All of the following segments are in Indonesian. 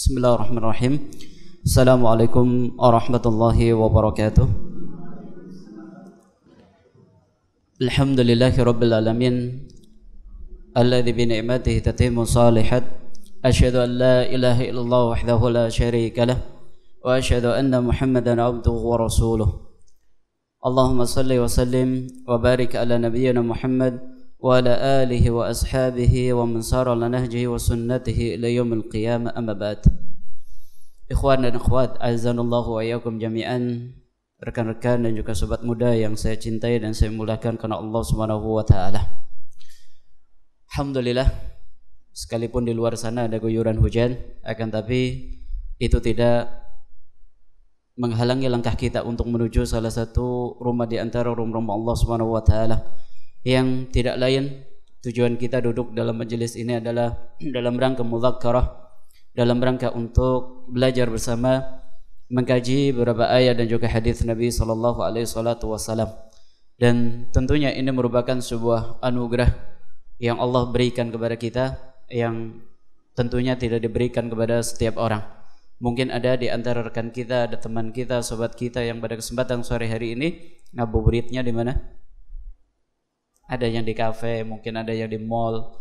بسم الله الرحمن الرحيم السلام عليكم ورحمة الله وبركاته الحمد لله رب العالمين الذي بنعمته تتم صالحات أشهد أن لا إله إلا الله وحده لا شريك له وأشهد أن محمدا عبده ورسوله اللهم صل وسلم وبارك على نبينا محمد وعلى آله وأصحابه ومن سار على نهجه وسنته إلى يوم القيامة أما بعد Ikhwan dan akhwat, azanullahu wa iyyakum jami'an rekan-rekan dan juga sobat muda yang saya cintai dan saya muliakan karena Allah Subhanahu wa taala. Alhamdulillah sekalipun di luar sana ada guyuran hujan akan tapi itu tidak menghalangi langkah kita untuk menuju salah satu rumah di antara rumah-rumah Allah Subhanahu wa taala yang tidak lain tujuan kita duduk dalam majelis ini adalah dalam rangka mudzakarah dalam rangka untuk belajar bersama mengkaji beberapa ayat dan juga hadis Nabi sallallahu alaihi wasallam dan tentunya ini merupakan sebuah anugerah yang Allah berikan kepada kita yang tentunya tidak diberikan kepada setiap orang. Mungkin ada di antara rekan kita, ada teman kita, sobat kita yang pada kesempatan sore hari ini ngabuburitnya di mana? ada yang di kafe mungkin ada yang di mall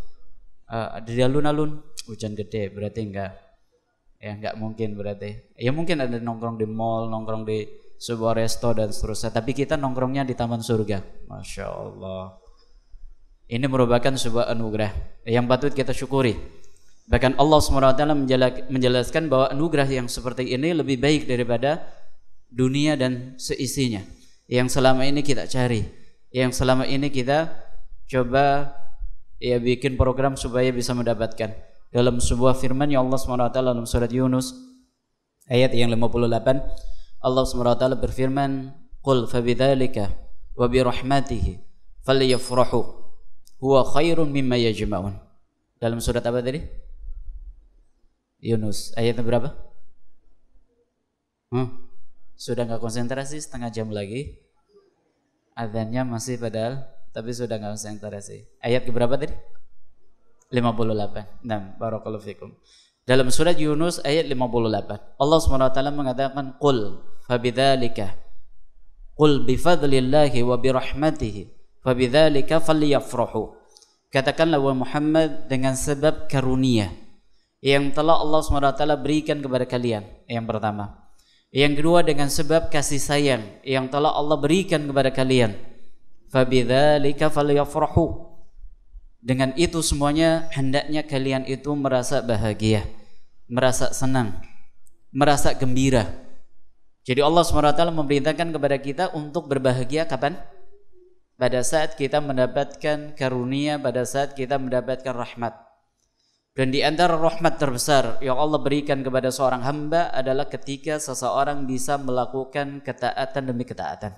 uh, ada di alun-alun hujan gede berarti enggak ya enggak mungkin berarti ya mungkin ada nongkrong di mall nongkrong di sebuah resto dan seterusnya tapi kita nongkrongnya di taman surga masya Allah ini merupakan sebuah anugerah yang patut kita syukuri bahkan Allah swt menjelaskan bahwa anugerah yang seperti ini lebih baik daripada dunia dan seisinya yang selama ini kita cari yang selama ini kita coba ya bikin program supaya bisa mendapatkan dalam sebuah firman yang Allah SWT dalam surat Yunus ayat yang 58 Allah SWT berfirman قل فبذلك wa فليفرحوا هو huwa khairun mimma dalam surat apa tadi? Yunus ayat berapa? Hmm? Sudah nggak konsentrasi setengah jam lagi adanya masih padahal tapi sudah nggak usah yang Ayat keberapa tadi? 58. Nah, barakallahu fikum. Dalam surat Yunus ayat 58. Allah SWT mengatakan qul fabidzalika qul bifadlillahi wa birahmatihi fabidzalika faliyafrohu. Katakanlah wahai Muhammad dengan sebab karunia yang telah Allah SWT berikan kepada kalian. Yang pertama. Yang kedua dengan sebab kasih sayang yang telah Allah berikan kepada kalian dengan itu semuanya hendaknya kalian itu merasa bahagia merasa senang merasa gembira jadi Allah SWT memerintahkan kepada kita untuk berbahagia kapan? Pada saat kita mendapatkan karunia, pada saat kita mendapatkan rahmat. Dan di antara rahmat terbesar yang Allah berikan kepada seorang hamba adalah ketika seseorang bisa melakukan ketaatan demi ketaatan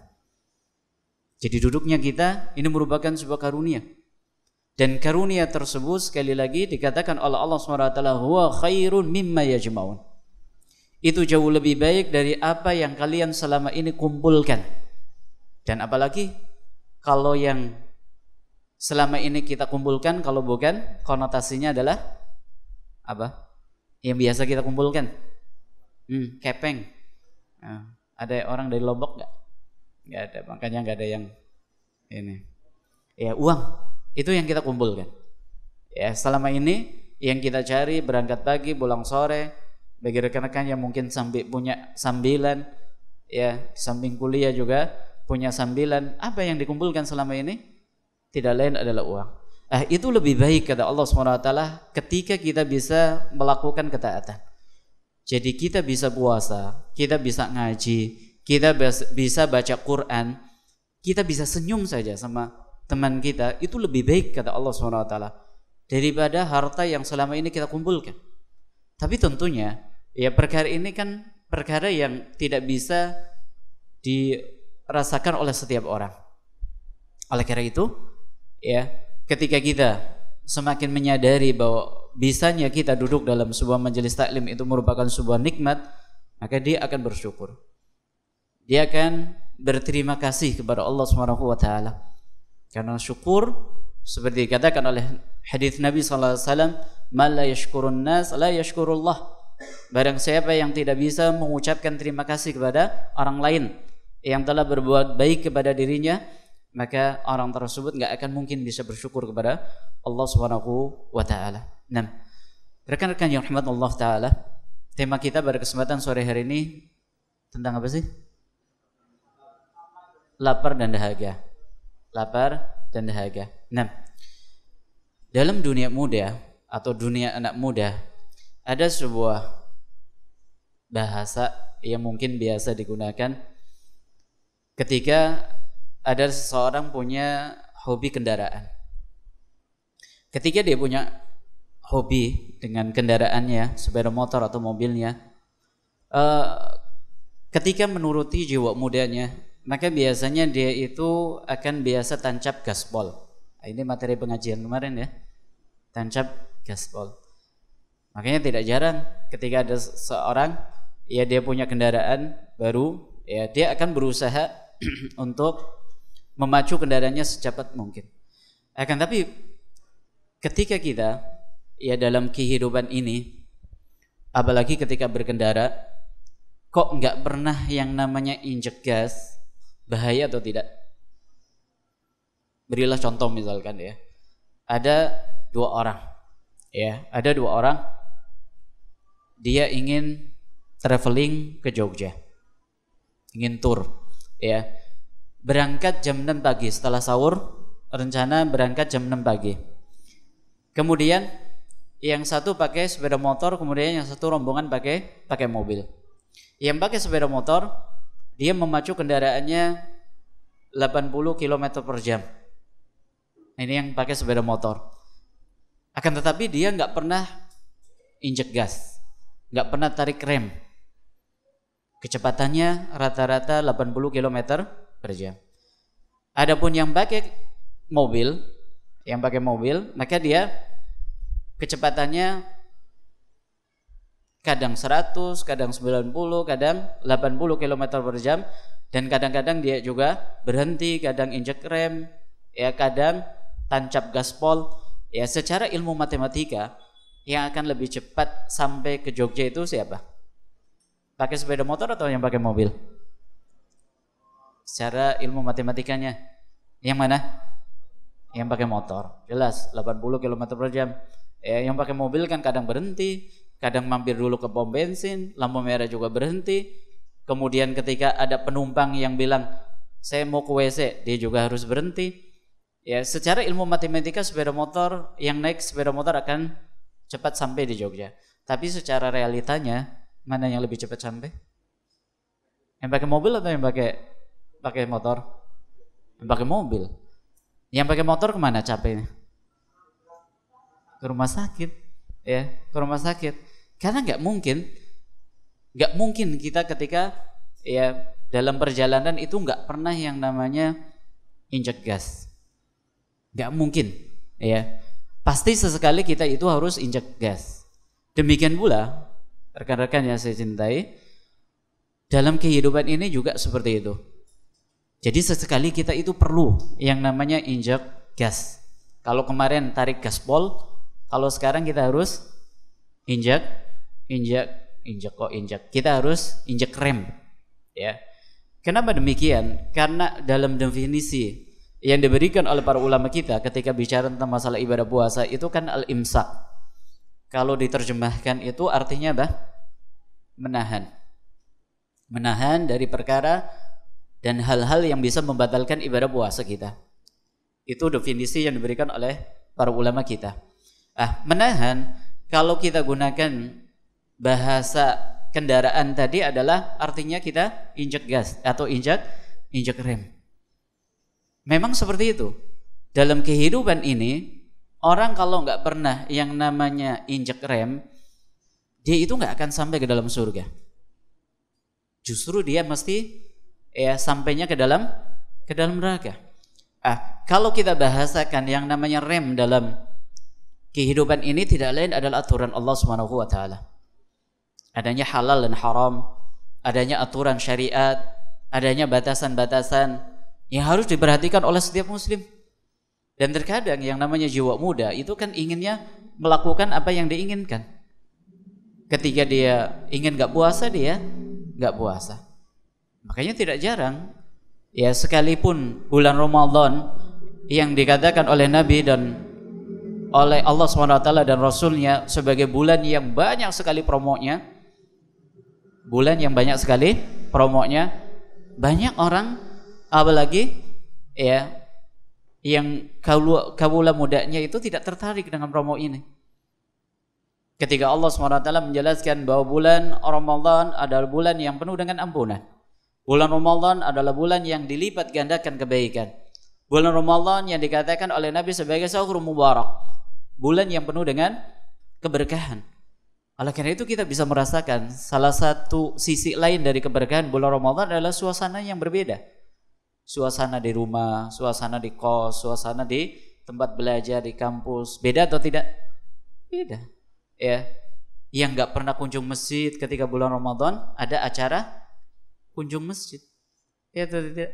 jadi duduknya kita ini merupakan sebuah karunia. Dan karunia tersebut sekali lagi dikatakan oleh Allah SWT huwa khairun mimma yajma'un. Itu jauh lebih baik dari apa yang kalian selama ini kumpulkan. Dan apalagi kalau yang selama ini kita kumpulkan kalau bukan konotasinya adalah apa? Yang biasa kita kumpulkan. Hmm, kepeng. Nah, ada orang dari Lombok nggak? nggak ada makanya nggak ada yang ini ya uang itu yang kita kumpulkan ya selama ini yang kita cari berangkat pagi pulang sore bagi rekan-rekan yang mungkin sambil punya sambilan ya samping kuliah juga punya sambilan apa yang dikumpulkan selama ini tidak lain adalah uang ah itu lebih baik kata Allah swt ketika kita bisa melakukan ketaatan jadi kita bisa puasa kita bisa ngaji kita bisa baca Quran, kita bisa senyum saja sama teman kita, itu lebih baik kata Allah SWT daripada harta yang selama ini kita kumpulkan. Tapi tentunya ya perkara ini kan perkara yang tidak bisa dirasakan oleh setiap orang. Oleh karena itu, ya ketika kita semakin menyadari bahwa bisanya kita duduk dalam sebuah majelis taklim itu merupakan sebuah nikmat, maka dia akan bersyukur dia akan berterima kasih kepada Allah Subhanahu wa taala. Karena syukur seperti dikatakan oleh hadis Nabi sallallahu alaihi wasallam, "Man la yashkurun nas la yashkurullah." Barang siapa yang tidak bisa mengucapkan terima kasih kepada orang lain yang telah berbuat baik kepada dirinya, maka orang tersebut nggak akan mungkin bisa bersyukur kepada Allah Subhanahu wa taala. Nah, rekan-rekan yang rahmat Allah taala, tema kita pada kesempatan sore hari ini tentang apa sih? lapar dan dahaga. Lapar dan dahaga. Nah, dalam dunia muda atau dunia anak muda ada sebuah bahasa yang mungkin biasa digunakan ketika ada seseorang punya hobi kendaraan. Ketika dia punya hobi dengan kendaraannya, sepeda motor atau mobilnya, eh, ketika menuruti jiwa mudanya maka biasanya dia itu akan biasa tancap gaspol. Nah, ini materi pengajian kemarin ya. Tancap gaspol. Makanya tidak jarang ketika ada seorang ya dia punya kendaraan baru, ya dia akan berusaha untuk memacu kendaraannya secepat mungkin. Akan tapi ketika kita ya dalam kehidupan ini apalagi ketika berkendara kok nggak pernah yang namanya injek gas bahaya atau tidak? Berilah contoh misalkan ya. Ada dua orang. Ya, ada dua orang. Dia ingin traveling ke Jogja. Ingin tur, ya. Berangkat jam 6 pagi setelah sahur, rencana berangkat jam 6 pagi. Kemudian yang satu pakai sepeda motor, kemudian yang satu rombongan pakai pakai mobil. Yang pakai sepeda motor dia memacu kendaraannya 80 km per jam ini yang pakai sepeda motor akan tetapi dia nggak pernah injek gas nggak pernah tarik rem kecepatannya rata-rata 80 km per jam adapun yang pakai mobil yang pakai mobil maka dia kecepatannya kadang 100, kadang 90, kadang 80 km per jam dan kadang-kadang dia juga berhenti, kadang injek rem, ya kadang tancap gaspol. Ya secara ilmu matematika yang akan lebih cepat sampai ke Jogja itu siapa? Pakai sepeda motor atau yang pakai mobil? Secara ilmu matematikanya yang mana? Yang pakai motor, jelas 80 km per jam. Ya, yang pakai mobil kan kadang berhenti, kadang mampir dulu ke pom bensin, lampu merah juga berhenti. Kemudian ketika ada penumpang yang bilang, saya mau ke WC, dia juga harus berhenti. Ya, secara ilmu matematika sepeda motor yang naik sepeda motor akan cepat sampai di Jogja. Tapi secara realitanya mana yang lebih cepat sampai? Yang pakai mobil atau yang pakai pakai motor? Yang pakai mobil. Yang pakai motor kemana capeknya? Ke rumah sakit, ya, ke rumah sakit. Karena nggak mungkin, nggak mungkin kita ketika ya dalam perjalanan itu nggak pernah yang namanya injek gas, nggak mungkin, ya pasti sesekali kita itu harus injek gas. Demikian pula rekan-rekan yang saya cintai dalam kehidupan ini juga seperti itu. Jadi sesekali kita itu perlu yang namanya injek gas. Kalau kemarin tarik gaspol, kalau sekarang kita harus injek injak injak kok injak kita harus injak rem ya kenapa demikian karena dalam definisi yang diberikan oleh para ulama kita ketika bicara tentang masalah ibadah puasa itu kan al imsak kalau diterjemahkan itu artinya apa menahan menahan dari perkara dan hal-hal yang bisa membatalkan ibadah puasa kita itu definisi yang diberikan oleh para ulama kita. Ah, menahan kalau kita gunakan bahasa kendaraan tadi adalah artinya kita injek gas atau injek injek rem. Memang seperti itu. Dalam kehidupan ini, orang kalau nggak pernah yang namanya injek rem, dia itu nggak akan sampai ke dalam surga. Justru dia mesti ya sampainya ke dalam ke dalam neraka. Ah, kalau kita bahasakan yang namanya rem dalam kehidupan ini tidak lain adalah aturan Allah Subhanahu wa taala adanya halal dan haram, adanya aturan syariat, adanya batasan-batasan yang harus diperhatikan oleh setiap muslim. Dan terkadang yang namanya jiwa muda itu kan inginnya melakukan apa yang diinginkan. Ketika dia ingin gak puasa dia gak puasa. Makanya tidak jarang ya sekalipun bulan Ramadan yang dikatakan oleh Nabi dan oleh Allah SWT dan Rasulnya sebagai bulan yang banyak sekali promonya bulan yang banyak sekali promonya banyak orang apalagi ya yang kaula, kaula mudanya itu tidak tertarik dengan promo ini ketika Allah SWT menjelaskan bahwa bulan Ramadan adalah bulan yang penuh dengan ampunan bulan Ramadan adalah bulan yang dilipat gandakan kebaikan bulan Ramadan yang dikatakan oleh Nabi sebagai sahur mubarak bulan yang penuh dengan keberkahan oleh karena itu kita bisa merasakan salah satu sisi lain dari keberkahan bulan Ramadan adalah suasana yang berbeda. Suasana di rumah, suasana di kos, suasana di tempat belajar di kampus. Beda atau tidak? Beda. Ya. Yang nggak pernah kunjung masjid ketika bulan Ramadan ada acara kunjung masjid. Ya atau tidak?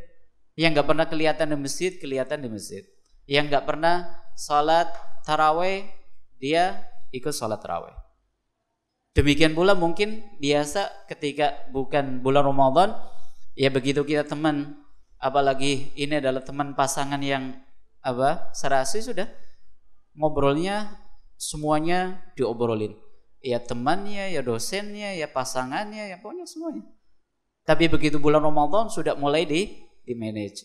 Yang nggak pernah kelihatan di masjid, kelihatan di masjid. Yang nggak pernah salat taraweh, dia ikut salat taraweh Demikian pula mungkin biasa ketika bukan bulan Ramadan, ya begitu kita teman, apalagi ini adalah teman pasangan yang apa serasi sudah ngobrolnya semuanya diobrolin. Ya temannya, ya dosennya, ya pasangannya, ya pokoknya semuanya. Tapi begitu bulan Ramadan sudah mulai di di manage.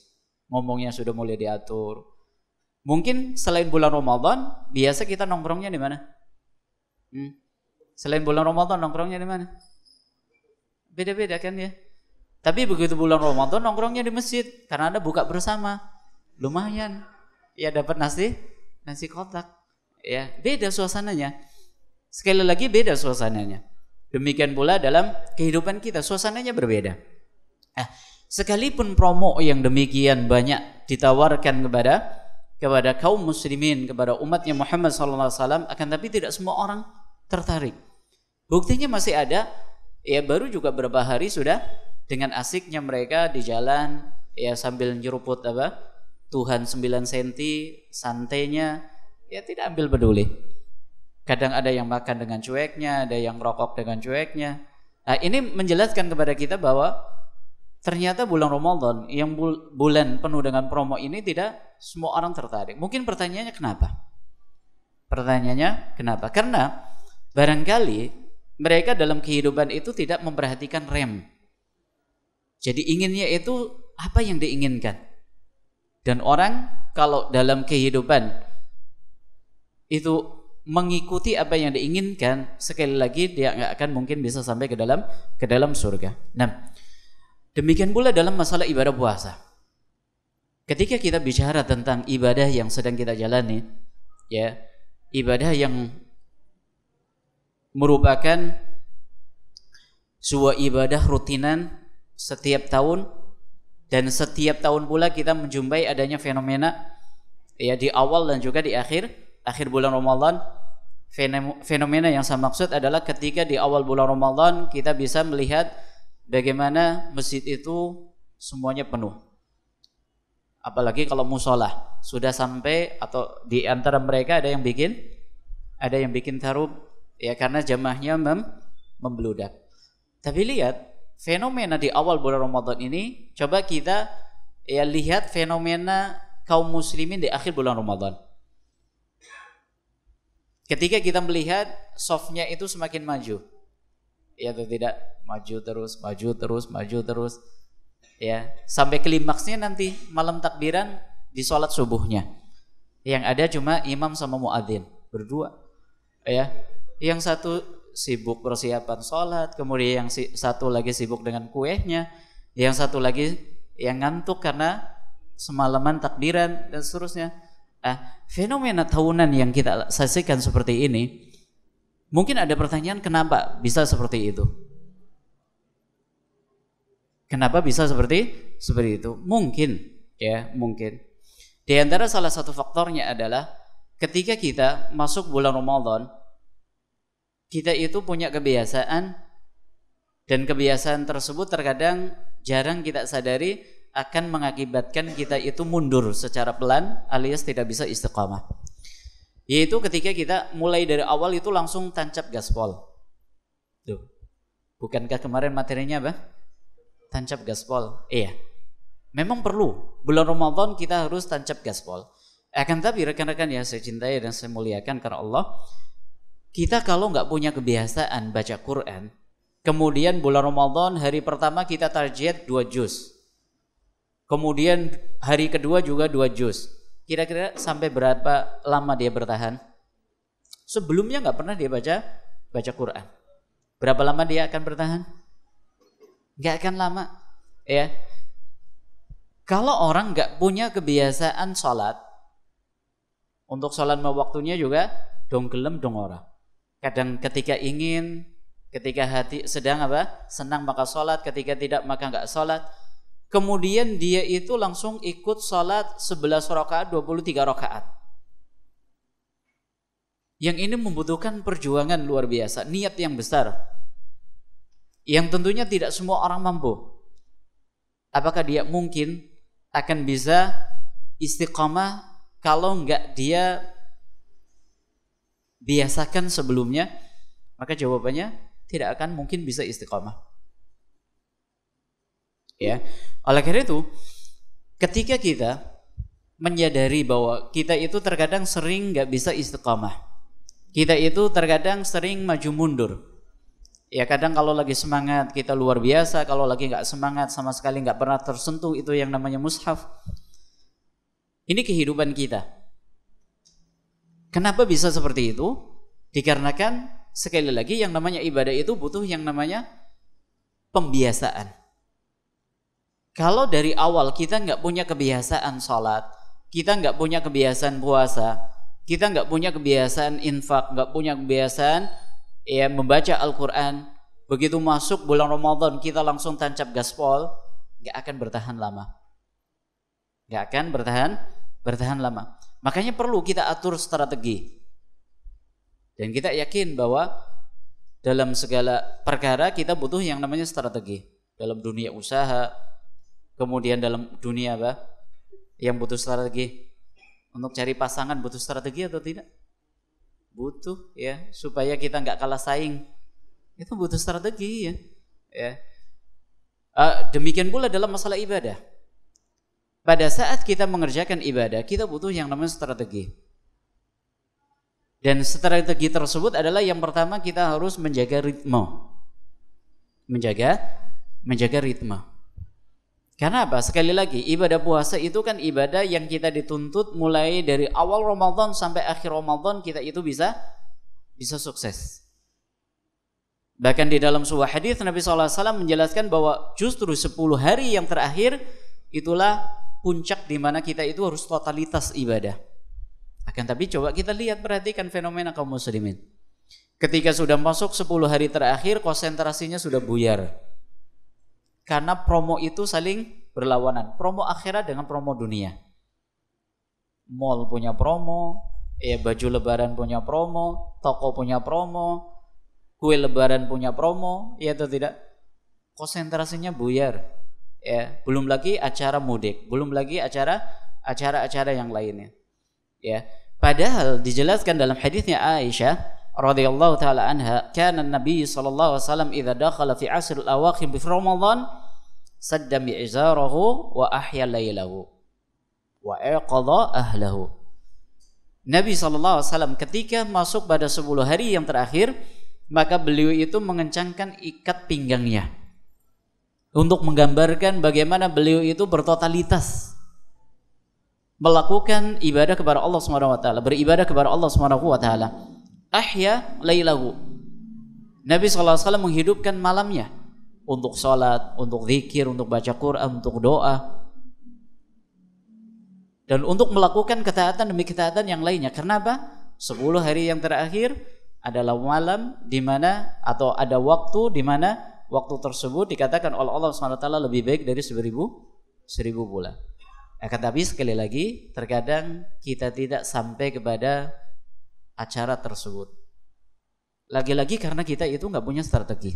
Ngomongnya sudah mulai diatur. Mungkin selain bulan Ramadan, biasa kita nongkrongnya di mana? Hmm, Selain bulan Ramadan nongkrongnya di mana? Beda-beda kan ya. Tapi begitu bulan Ramadan nongkrongnya di masjid karena ada buka bersama. Lumayan. Ya dapat nasi nasi kotak. Ya, beda suasananya. Sekali lagi beda suasananya. Demikian pula dalam kehidupan kita suasananya berbeda. Nah, sekalipun promo yang demikian banyak ditawarkan kepada kepada kaum muslimin kepada umatnya Muhammad SAW akan tapi tidak semua orang tertarik. Buktinya masih ada, ya baru juga beberapa hari sudah dengan asiknya mereka di jalan ya sambil nyeruput apa Tuhan 9 cm santainya ya tidak ambil peduli kadang ada yang makan dengan cueknya ada yang rokok dengan cueknya nah ini menjelaskan kepada kita bahwa ternyata bulan Ramadan yang bulan penuh dengan promo ini tidak semua orang tertarik mungkin pertanyaannya kenapa pertanyaannya kenapa karena Barangkali mereka dalam kehidupan itu tidak memperhatikan rem. Jadi inginnya itu apa yang diinginkan. Dan orang kalau dalam kehidupan itu mengikuti apa yang diinginkan, sekali lagi dia nggak akan mungkin bisa sampai ke dalam ke dalam surga. Nah, demikian pula dalam masalah ibadah puasa. Ketika kita bicara tentang ibadah yang sedang kita jalani, ya ibadah yang merupakan sebuah ibadah rutinan setiap tahun dan setiap tahun pula kita menjumpai adanya fenomena ya di awal dan juga di akhir akhir bulan Ramadan fenomena yang saya maksud adalah ketika di awal bulan Ramadan kita bisa melihat bagaimana masjid itu semuanya penuh apalagi kalau musola sudah sampai atau di antara mereka ada yang bikin ada yang bikin tarub ya karena jamaahnya mem membludak. Tapi lihat fenomena di awal bulan Ramadan ini coba kita ya lihat fenomena kaum muslimin di akhir bulan Ramadan. Ketika kita melihat softnya itu semakin maju, ya atau tidak maju terus maju terus maju terus ya sampai klimaksnya nanti malam takbiran di sholat subuhnya yang ada cuma imam sama muadzin berdua ya yang satu sibuk persiapan sholat, kemudian yang satu lagi sibuk dengan kuehnya, yang satu lagi yang ngantuk karena semalaman takdiran dan seterusnya. Ah, fenomena tahunan yang kita saksikan seperti ini, mungkin ada pertanyaan kenapa bisa seperti itu? Kenapa bisa seperti seperti itu? Mungkin ya, mungkin. Di antara salah satu faktornya adalah ketika kita masuk bulan Ramadan, kita itu punya kebiasaan dan kebiasaan tersebut terkadang jarang kita sadari akan mengakibatkan kita itu mundur secara pelan alias tidak bisa istiqamah. Yaitu ketika kita mulai dari awal itu langsung tancap gaspol. Tuh. Bukankah kemarin materinya apa? Tancap gaspol. Iya. Memang perlu. Bulan Ramadan kita harus tancap gaspol. Akan tapi rekan-rekan yang saya cintai dan saya muliakan karena Allah, kita kalau nggak punya kebiasaan baca Quran, kemudian bulan Ramadan hari pertama kita target dua juz. Kemudian hari kedua juga dua juz. Kira-kira sampai berapa lama dia bertahan? Sebelumnya nggak pernah dia baca baca Quran. Berapa lama dia akan bertahan? Nggak akan lama, ya. Kalau orang nggak punya kebiasaan sholat, untuk sholat mau waktunya juga dong gelem dong orang Kadang ketika ingin, ketika hati sedang apa? Senang maka sholat, ketika tidak maka nggak sholat. Kemudian dia itu langsung ikut sholat 11 rakaat, 23 rakaat. Yang ini membutuhkan perjuangan luar biasa, niat yang besar. Yang tentunya tidak semua orang mampu. Apakah dia mungkin akan bisa istiqomah kalau nggak dia biasakan sebelumnya, maka jawabannya tidak akan mungkin bisa istiqomah. Ya. Oleh karena itu, ketika kita menyadari bahwa kita itu terkadang sering nggak bisa istiqomah. Kita itu terkadang sering maju mundur. Ya kadang kalau lagi semangat kita luar biasa, kalau lagi nggak semangat sama sekali nggak pernah tersentuh itu yang namanya mushaf. Ini kehidupan kita. Kenapa bisa seperti itu? Dikarenakan sekali lagi yang namanya ibadah itu butuh yang namanya pembiasaan. Kalau dari awal kita nggak punya kebiasaan sholat, kita nggak punya kebiasaan puasa, kita nggak punya kebiasaan infak, nggak punya kebiasaan ya membaca Al-Quran, begitu masuk bulan Ramadan kita langsung tancap gaspol, nggak akan bertahan lama. Nggak akan bertahan bertahan lama. Makanya perlu kita atur strategi. Dan kita yakin bahwa dalam segala perkara kita butuh yang namanya strategi. Dalam dunia usaha, kemudian dalam dunia apa? Yang butuh strategi. Untuk cari pasangan butuh strategi atau tidak? Butuh ya, supaya kita nggak kalah saing. Itu butuh strategi ya. Ya. Uh, demikian pula dalam masalah ibadah pada saat kita mengerjakan ibadah, kita butuh yang namanya strategi. Dan strategi tersebut adalah yang pertama kita harus menjaga ritme. Menjaga menjaga ritme. Karena apa? Sekali lagi, ibadah puasa itu kan ibadah yang kita dituntut mulai dari awal Ramadan sampai akhir Ramadan kita itu bisa bisa sukses. Bahkan di dalam sebuah hadis Nabi SAW menjelaskan bahwa justru 10 hari yang terakhir itulah puncak di mana kita itu harus totalitas ibadah. Akan tapi coba kita lihat perhatikan fenomena kaum muslimin. Ketika sudah masuk 10 hari terakhir konsentrasinya sudah buyar. Karena promo itu saling berlawanan. Promo akhirat dengan promo dunia. Mall punya promo, ya baju lebaran punya promo, toko punya promo, kue lebaran punya promo, ya atau tidak? Konsentrasinya buyar ya belum lagi acara mudik belum lagi acara acara-acara yang lainnya ya padahal dijelaskan dalam hadisnya Aisyah radhiyallahu taala anha kana nabi sallallahu alaihi wasallam idza dakhala fi asr al-awakhir bi ramadan sadda mi'zarahu wa ahya laylahu wa iqadha ahlahu Nabi sallallahu alaihi wasallam ketika masuk pada 10 hari yang terakhir maka beliau itu mengencangkan ikat pinggangnya untuk menggambarkan bagaimana beliau itu bertotalitas melakukan ibadah kepada Allah Subhanahu wa taala, beribadah kepada Allah Subhanahu wa taala. Ahya lailahu. Nabi sallallahu alaihi wasallam menghidupkan malamnya untuk salat, untuk zikir, untuk baca Quran, untuk doa dan untuk melakukan ketaatan demi ketaatan yang lainnya. Karena apa? 10 hari yang terakhir adalah malam di mana atau ada waktu di mana waktu tersebut dikatakan oleh Allah SWT lebih baik dari seribu seribu bulan. Akan eh, tetapi tapi sekali lagi terkadang kita tidak sampai kepada acara tersebut. Lagi-lagi karena kita itu nggak punya strategi.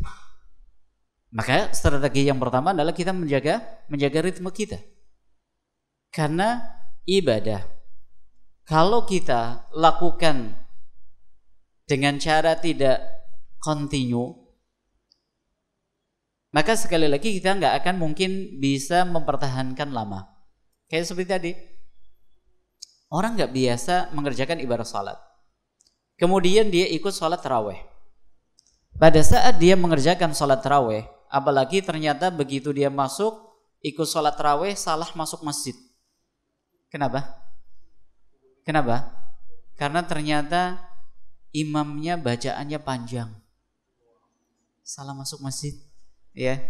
Maka strategi yang pertama adalah kita menjaga menjaga ritme kita. Karena ibadah kalau kita lakukan dengan cara tidak kontinu maka sekali lagi kita nggak akan mungkin bisa mempertahankan lama. Kayak seperti tadi, orang nggak biasa mengerjakan ibadah salat, Kemudian dia ikut salat terawih. Pada saat dia mengerjakan salat terawih, apalagi ternyata begitu dia masuk, ikut salat terawih, salah masuk masjid. Kenapa? Kenapa? Karena ternyata imamnya bacaannya panjang. Salah masuk masjid ya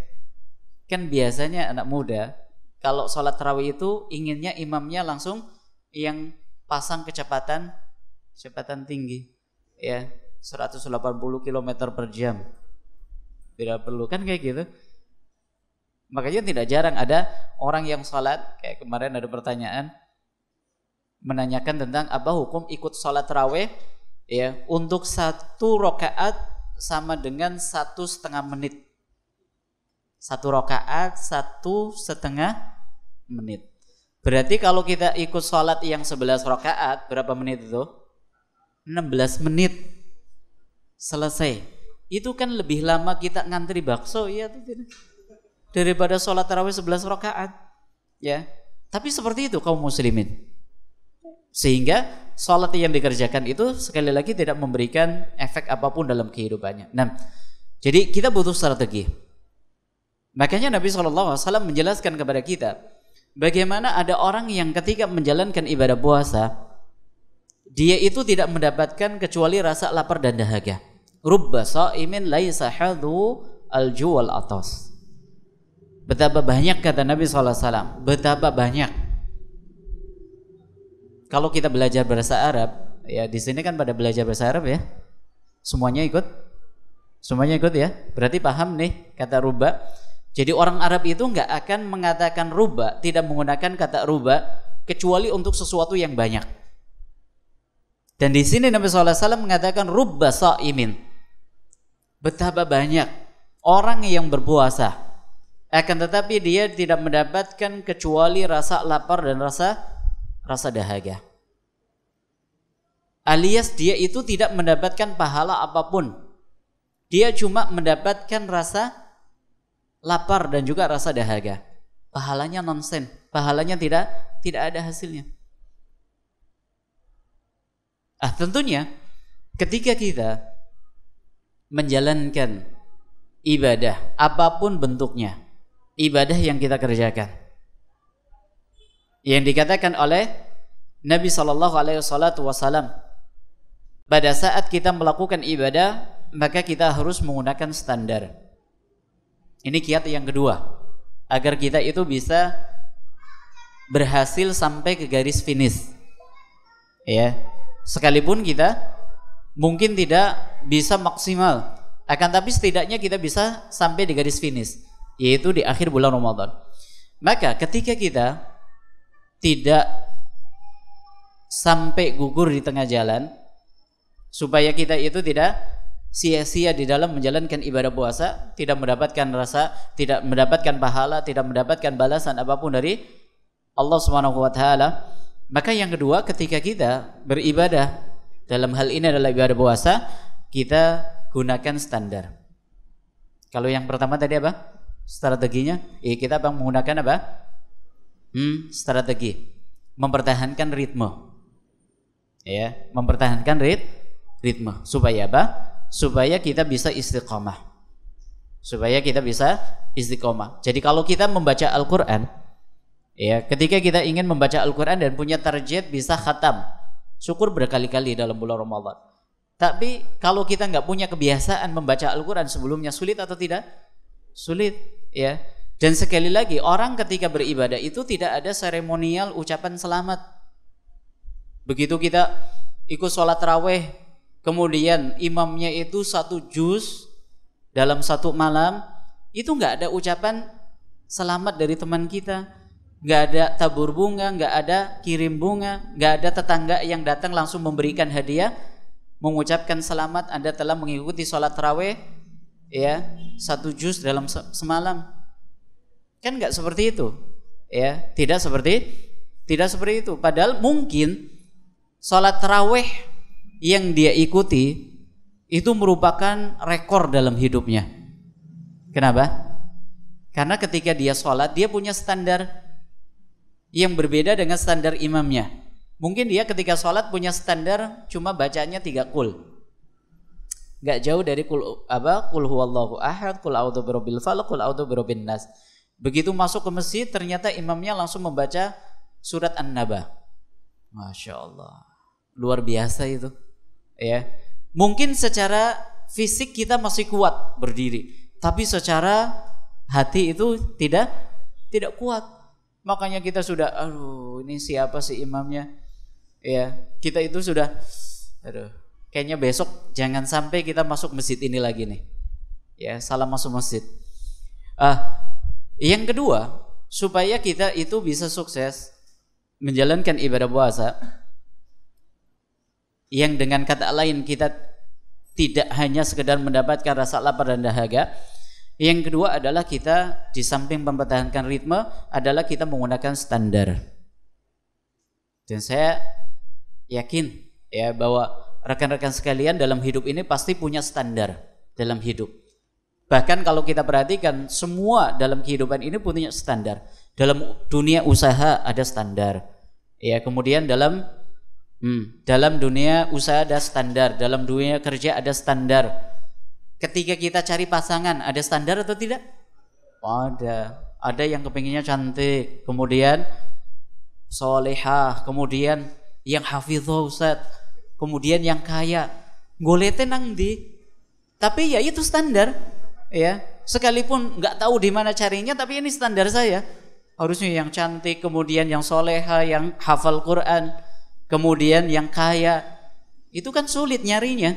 kan biasanya anak muda kalau sholat terawih itu inginnya imamnya langsung yang pasang kecepatan kecepatan tinggi ya 180 km per jam tidak perlu kan kayak gitu makanya tidak jarang ada orang yang sholat kayak kemarin ada pertanyaan menanyakan tentang apa hukum ikut sholat terawih ya untuk satu rokaat sama dengan satu setengah menit satu rokaat satu setengah menit. Berarti kalau kita ikut sholat yang sebelas rokaat berapa menit itu? 16 menit selesai. Itu kan lebih lama kita ngantri bakso ya daripada sholat tarawih sebelas rokaat ya. Tapi seperti itu kaum muslimin. Sehingga sholat yang dikerjakan itu sekali lagi tidak memberikan efek apapun dalam kehidupannya. Nah, jadi kita butuh strategi Makanya Nabi SAW menjelaskan kepada kita bagaimana ada orang yang ketika menjalankan ibadah puasa dia itu tidak mendapatkan kecuali rasa lapar dan dahaga. Rubba sa'imin laisa hadhu al-juwal atas. Betapa banyak kata Nabi SAW, betapa banyak. Kalau kita belajar bahasa Arab, ya di sini kan pada belajar bahasa Arab ya. Semuanya ikut? Semuanya ikut ya? Berarti paham nih kata rubba. Jadi orang Arab itu nggak akan mengatakan ruba, tidak menggunakan kata ruba kecuali untuk sesuatu yang banyak. Dan di sini Nabi SAW mengatakan ruba sa'imin. Betapa banyak orang yang berpuasa. Akan tetapi dia tidak mendapatkan kecuali rasa lapar dan rasa rasa dahaga. Alias dia itu tidak mendapatkan pahala apapun. Dia cuma mendapatkan rasa lapar dan juga rasa dahaga. Pahalanya nonsen, pahalanya tidak tidak ada hasilnya. Ah, tentunya ketika kita menjalankan ibadah apapun bentuknya, ibadah yang kita kerjakan. Yang dikatakan oleh Nabi saw pada saat kita melakukan ibadah maka kita harus menggunakan standar ini kiat yang kedua. Agar kita itu bisa berhasil sampai ke garis finish. Ya. Sekalipun kita mungkin tidak bisa maksimal, akan tapi setidaknya kita bisa sampai di garis finish, yaitu di akhir bulan Ramadan. Maka ketika kita tidak sampai gugur di tengah jalan supaya kita itu tidak sia-sia di dalam menjalankan ibadah puasa, tidak mendapatkan rasa, tidak mendapatkan pahala, tidak mendapatkan balasan apapun dari Allah Subhanahu wa taala. Maka yang kedua ketika kita beribadah dalam hal ini adalah ibadah puasa, kita gunakan standar. Kalau yang pertama tadi apa? Strateginya, eh, kita bang menggunakan apa? Hmm, strategi mempertahankan ritme. Ya, mempertahankan rit ritme supaya apa? supaya kita bisa istiqomah supaya kita bisa istiqomah jadi kalau kita membaca Al-Quran ya ketika kita ingin membaca Al-Quran dan punya target bisa khatam syukur berkali-kali dalam bulan Ramadan tapi kalau kita nggak punya kebiasaan membaca Al-Quran sebelumnya sulit atau tidak sulit ya dan sekali lagi orang ketika beribadah itu tidak ada seremonial ucapan selamat begitu kita ikut sholat raweh kemudian imamnya itu satu jus dalam satu malam itu nggak ada ucapan selamat dari teman kita nggak ada tabur bunga nggak ada kirim bunga nggak ada tetangga yang datang langsung memberikan hadiah mengucapkan selamat anda telah mengikuti sholat raweh ya satu jus dalam semalam kan nggak seperti itu ya tidak seperti tidak seperti itu padahal mungkin sholat raweh yang dia ikuti itu merupakan rekor dalam hidupnya. Kenapa? Karena ketika dia sholat dia punya standar yang berbeda dengan standar imamnya. Mungkin dia ketika sholat punya standar cuma bacanya tiga kul. Gak jauh dari kul apa kul huwallahu ahad, kul auto birobil falak, kul auto birobin nas. Begitu masuk ke masjid ternyata imamnya langsung membaca surat An-Naba. Masya Allah. Luar biasa itu ya. Mungkin secara fisik kita masih kuat berdiri, tapi secara hati itu tidak tidak kuat. Makanya kita sudah aduh, ini siapa sih imamnya? Ya, kita itu sudah aduh, kayaknya besok jangan sampai kita masuk masjid ini lagi nih. Ya, salam masuk masjid. Ah, yang kedua, supaya kita itu bisa sukses menjalankan ibadah puasa, yang dengan kata lain kita tidak hanya sekedar mendapatkan rasa lapar dan dahaga yang kedua adalah kita di samping mempertahankan ritme adalah kita menggunakan standar dan saya yakin ya bahwa rekan-rekan sekalian dalam hidup ini pasti punya standar dalam hidup bahkan kalau kita perhatikan semua dalam kehidupan ini punya standar dalam dunia usaha ada standar ya kemudian dalam Hmm. Dalam dunia usaha ada standar, dalam dunia kerja ada standar. Ketika kita cari pasangan ada standar atau tidak? Ada. Ada yang kepinginnya cantik, kemudian solehah, kemudian yang hafizah Ustaz, kemudian yang kaya. Golete nang di. Tapi ya itu standar, ya. Sekalipun nggak tahu di mana carinya, tapi ini standar saya. Harusnya yang cantik, kemudian yang soleha, yang hafal Quran kemudian yang kaya. Itu kan sulit nyarinya.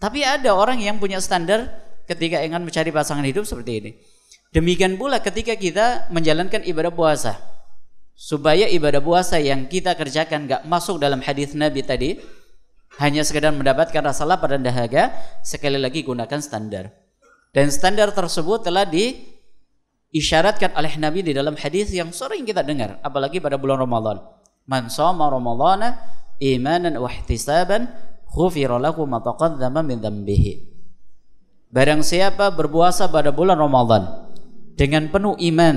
Tapi ada orang yang punya standar ketika ingin mencari pasangan hidup seperti ini. Demikian pula ketika kita menjalankan ibadah puasa. Supaya ibadah puasa yang kita kerjakan nggak masuk dalam hadis Nabi tadi, hanya sekedar mendapatkan rasa lapar dan dahaga, sekali lagi gunakan standar. Dan standar tersebut telah diisyaratkan oleh Nabi di dalam hadis yang sering kita dengar, apalagi pada bulan Ramadan. Man soma Ramadhana imanan wa ihtisaban ghufira lahu ma taqaddama min dhanbihi. Barang siapa berpuasa pada bulan Ramadan dengan penuh iman,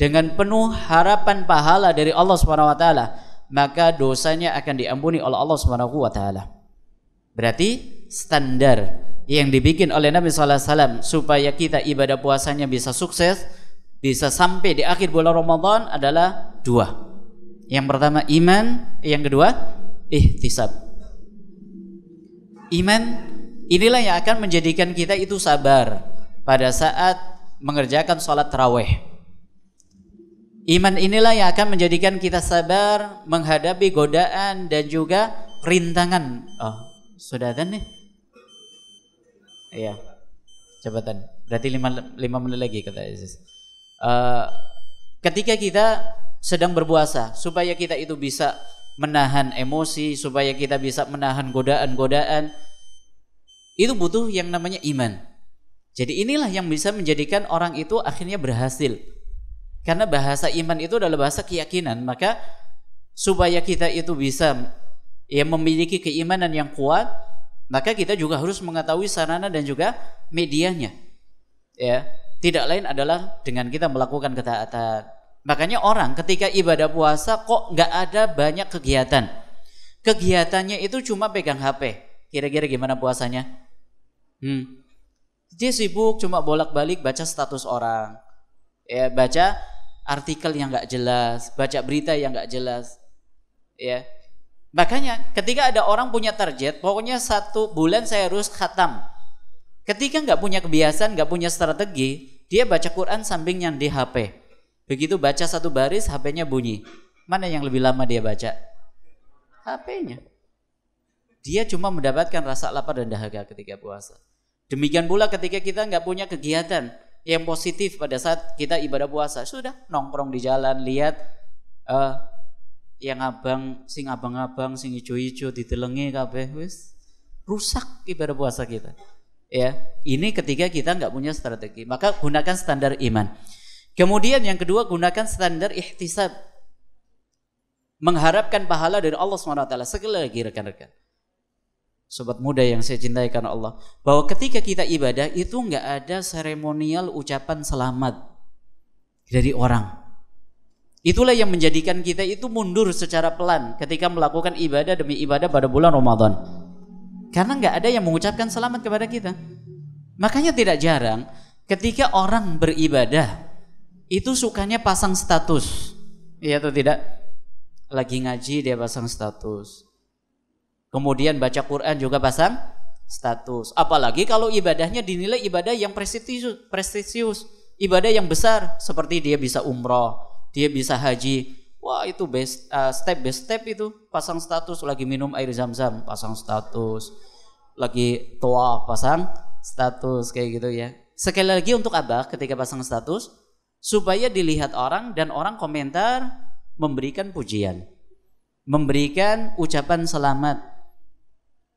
dengan penuh harapan pahala dari Allah Subhanahu wa taala, maka dosanya akan diampuni oleh Allah Subhanahu wa taala. Berarti standar yang dibikin oleh Nabi sallallahu alaihi wasallam supaya kita ibadah puasanya bisa sukses, bisa sampai di akhir bulan Ramadan adalah dua. Yang pertama iman, yang kedua ihtisab. Iman inilah yang akan menjadikan kita itu sabar pada saat mengerjakan sholat terawih. Iman inilah yang akan menjadikan kita sabar menghadapi godaan dan juga rintangan. Oh, sudah ada nih? Iya, jabatan. Berarti lima, lima menit lagi kata Yesus. Uh, ketika kita sedang berpuasa supaya kita itu bisa menahan emosi, supaya kita bisa menahan godaan-godaan. Itu butuh yang namanya iman. Jadi inilah yang bisa menjadikan orang itu akhirnya berhasil. Karena bahasa iman itu adalah bahasa keyakinan, maka supaya kita itu bisa ya memiliki keimanan yang kuat, maka kita juga harus mengetahui sarana dan juga medianya. Ya, tidak lain adalah dengan kita melakukan ketaatan Makanya orang ketika ibadah puasa kok nggak ada banyak kegiatan. Kegiatannya itu cuma pegang HP. Kira-kira gimana puasanya? Hmm. Dia sibuk cuma bolak-balik baca status orang. Ya, baca artikel yang nggak jelas, baca berita yang nggak jelas. Ya. Makanya ketika ada orang punya target, pokoknya satu bulan saya harus khatam. Ketika nggak punya kebiasaan, nggak punya strategi, dia baca Quran sampingnya di HP. Begitu baca satu baris, HP-nya bunyi. Mana yang lebih lama dia baca? HP-nya. Dia cuma mendapatkan rasa lapar dan dahaga ketika puasa. Demikian pula ketika kita nggak punya kegiatan yang positif pada saat kita ibadah puasa. Sudah nongkrong di jalan, lihat uh, yang abang, sing abang-abang, sing ijo-ijo ditelengi kabeh wis rusak ibadah puasa kita. Ya, ini ketika kita nggak punya strategi. Maka gunakan standar iman. Kemudian yang kedua gunakan standar ihtisab. Mengharapkan pahala dari Allah SWT. Sekali lagi rekan-rekan. Sobat muda yang saya cintai karena Allah. Bahwa ketika kita ibadah itu nggak ada seremonial ucapan selamat dari orang. Itulah yang menjadikan kita itu mundur secara pelan ketika melakukan ibadah demi ibadah pada bulan Ramadan. Karena nggak ada yang mengucapkan selamat kepada kita. Makanya tidak jarang ketika orang beribadah itu sukanya pasang status. Iya atau tidak? Lagi ngaji dia pasang status. Kemudian baca Quran juga pasang status. Apalagi kalau ibadahnya dinilai ibadah yang prestisius, prestisius, ibadah yang besar seperti dia bisa umroh, dia bisa haji. Wah itu best, uh, step by step itu pasang status lagi minum air zam-zam pasang status lagi toa pasang status kayak gitu ya sekali lagi untuk abah ketika pasang status supaya dilihat orang dan orang komentar memberikan pujian, memberikan ucapan selamat.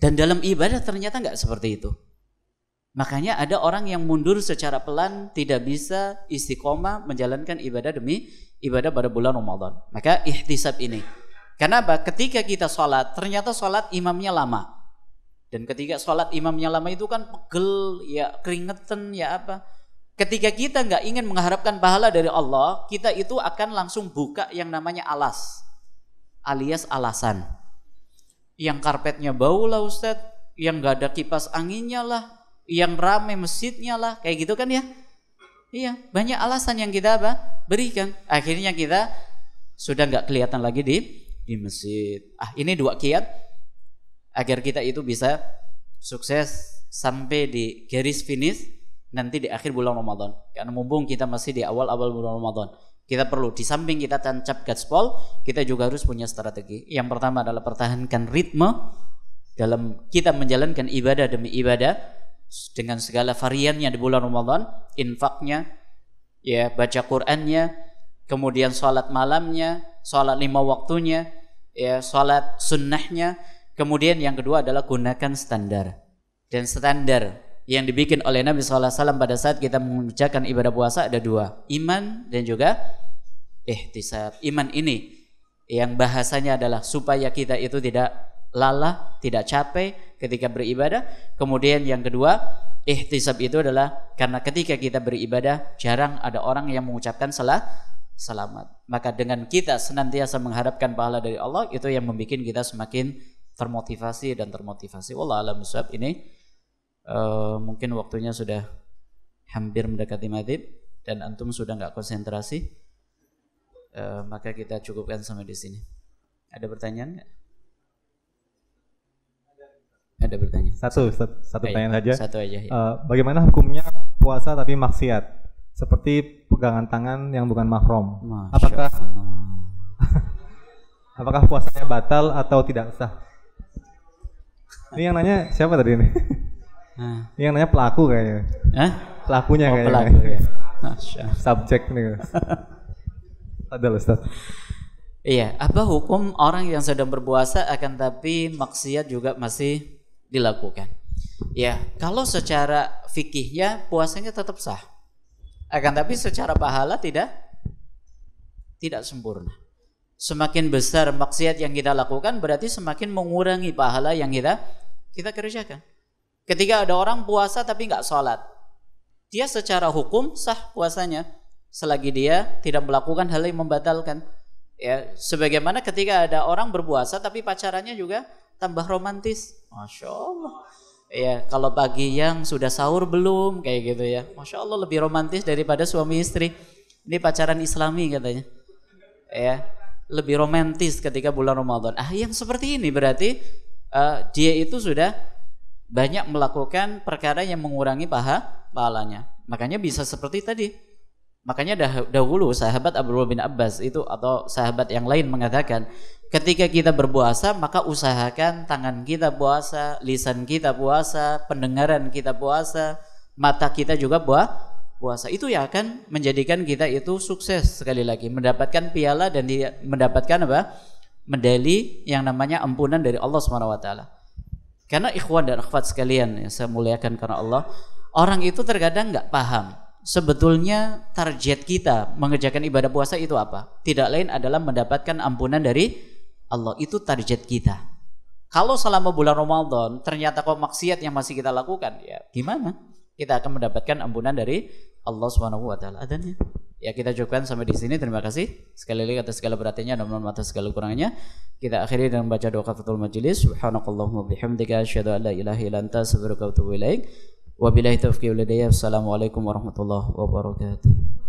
Dan dalam ibadah ternyata nggak seperti itu. Makanya ada orang yang mundur secara pelan tidak bisa istiqomah menjalankan ibadah demi ibadah pada bulan Ramadan. Maka ihtisab ini. Karena apa? Ketika kita sholat, ternyata sholat imamnya lama. Dan ketika sholat imamnya lama itu kan pegel, ya keringetan, ya apa Ketika kita nggak ingin mengharapkan pahala dari Allah, kita itu akan langsung buka yang namanya alas, alias alasan. Yang karpetnya bau lah Ustaz, yang nggak ada kipas anginnya lah, yang rame masjidnya lah, kayak gitu kan ya? Iya, banyak alasan yang kita apa? Berikan. Akhirnya kita sudah nggak kelihatan lagi di di masjid. Ah, ini dua kiat agar kita itu bisa sukses sampai di garis finish nanti di akhir bulan Ramadan. Karena mumpung kita masih di awal-awal bulan Ramadan. Kita perlu di samping kita tancap gaspol, kita juga harus punya strategi. Yang pertama adalah pertahankan ritme dalam kita menjalankan ibadah demi ibadah dengan segala variannya di bulan Ramadan, infaknya, ya baca Qur'annya, kemudian sholat malamnya, sholat lima waktunya, ya sholat sunnahnya. Kemudian yang kedua adalah gunakan standar dan standar yang dibikin oleh Nabi SAW pada saat kita mengucapkan ibadah puasa ada dua iman dan juga eh ihtisab iman ini yang bahasanya adalah supaya kita itu tidak lalah tidak capek ketika beribadah kemudian yang kedua eh ihtisab itu adalah karena ketika kita beribadah jarang ada orang yang mengucapkan salah selamat maka dengan kita senantiasa mengharapkan pahala dari Allah itu yang membuat kita semakin termotivasi dan termotivasi Allah alam ini uh, mungkin waktunya sudah hampir mendekati maghrib dan antum sudah nggak konsentrasi, uh, maka kita cukupkan sampai di sini. Ada pertanyaan nggak? Ada pertanyaan. Satu, satu, satu pertanyaan saja. Satu aja. Ya. Uh, bagaimana hukumnya puasa tapi maksiat? Seperti pegangan tangan yang bukan mahrum apakah apakah puasanya batal atau tidak sah? Ini yang nanya siapa tadi ini? Hmm. yang nanya pelaku kayaknya. Hah? Pelakunya oh, kayaknya. Pelaku, ya. Masya. Subjek nih. Padahal Ustaz. Iya, apa hukum orang yang sedang berpuasa akan tapi maksiat juga masih dilakukan? Ya, kalau secara fikih ya puasanya tetap sah. Akan tapi secara pahala tidak tidak sempurna. Semakin besar maksiat yang kita lakukan berarti semakin mengurangi pahala yang kita kita kerjakan. Ketika ada orang puasa tapi nggak sholat, dia secara hukum sah puasanya selagi dia tidak melakukan hal yang membatalkan. Ya, sebagaimana ketika ada orang berpuasa tapi pacarannya juga tambah romantis. Masya Allah. Ya, kalau pagi yang sudah sahur belum kayak gitu ya. Masya Allah lebih romantis daripada suami istri. Ini pacaran islami katanya. Ya, lebih romantis ketika bulan Ramadan. Ah, yang seperti ini berarti uh, dia itu sudah banyak melakukan perkara yang mengurangi paha pahalanya. Makanya bisa seperti tadi. Makanya dah, dahulu sahabat Abdullah bin Abbas itu atau sahabat yang lain mengatakan, ketika kita berpuasa maka usahakan tangan kita puasa, lisan kita puasa, pendengaran kita puasa, mata kita juga buah puasa. Itu ya akan menjadikan kita itu sukses sekali lagi, mendapatkan piala dan mendapatkan apa? medali yang namanya ampunan dari Allah Subhanahu wa taala. Karena ikhwan dan akhwat sekalian yang saya muliakan karena Allah, orang itu terkadang nggak paham sebetulnya target kita mengerjakan ibadah puasa itu apa? Tidak lain adalah mendapatkan ampunan dari Allah. Itu target kita. Kalau selama bulan Ramadan ternyata kok maksiat yang masih kita lakukan, ya gimana? Kita akan mendapatkan ampunan dari Allah Subhanahu wa taala adanya. Ya kita cukupkan sampai di sini. Terima kasih sekali lagi atas segala perhatiannya dan mohon atas segala kurangnya Kita akhiri dengan baca doa kafatul majelis. Subhanakallahumma bihamdika asyhadu an la ilaha illa anta astaghfiruka wa atubu ilaik. Wabillahi taufiq wal hidayah. Assalamualaikum warahmatullahi wabarakatuh.